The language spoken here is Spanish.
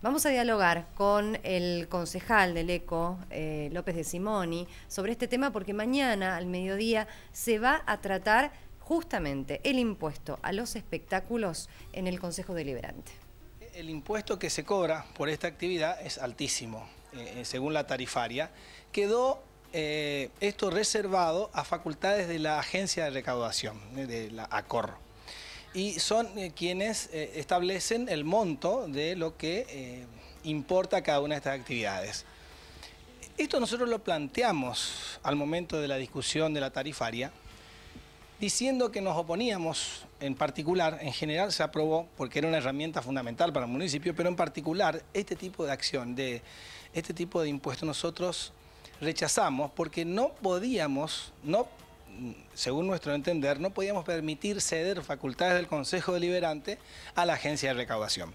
Vamos a dialogar con el concejal del ECO, eh, López de Simoni, sobre este tema porque mañana al mediodía se va a tratar justamente el impuesto a los espectáculos en el Consejo Deliberante. El impuesto que se cobra por esta actividad es altísimo, eh, eh, según la tarifaria. Quedó esto reservado a facultades de la Agencia de Recaudación, de la ACOR y son eh, quienes eh, establecen el monto de lo que eh, importa cada una de estas actividades. Esto nosotros lo planteamos al momento de la discusión de la tarifaria, diciendo que nos oponíamos en particular, en general se aprobó porque era una herramienta fundamental para el municipio, pero en particular este tipo de acción, de este tipo de impuestos nosotros rechazamos porque no podíamos, no según nuestro entender, no podíamos permitir ceder facultades del Consejo Deliberante a la Agencia de Recaudación.